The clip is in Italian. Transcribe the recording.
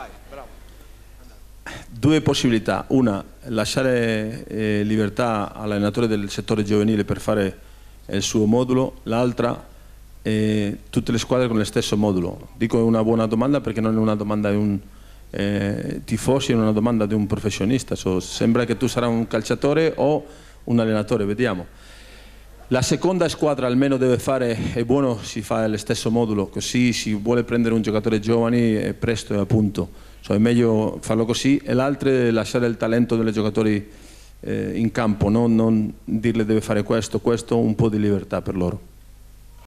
Vai, bravo. Due possibilità, una lasciare eh, libertà all'allenatore del settore giovanile per fare eh, il suo modulo, l'altra eh, tutte le squadre con lo stesso modulo. Dico una buona domanda perché non è una domanda di un eh, tifosi, è una domanda di un professionista, so, sembra che tu sarai un calciatore o un allenatore, vediamo. La seconda squadra almeno deve fare, è buono si fa lo stesso modulo, così si vuole prendere un giocatore giovane e presto e appunto, cioè è meglio farlo così e l'altra è lasciare il talento dei giocatori eh, in campo, no? non dirle deve fare questo, questo, un po' di libertà per loro.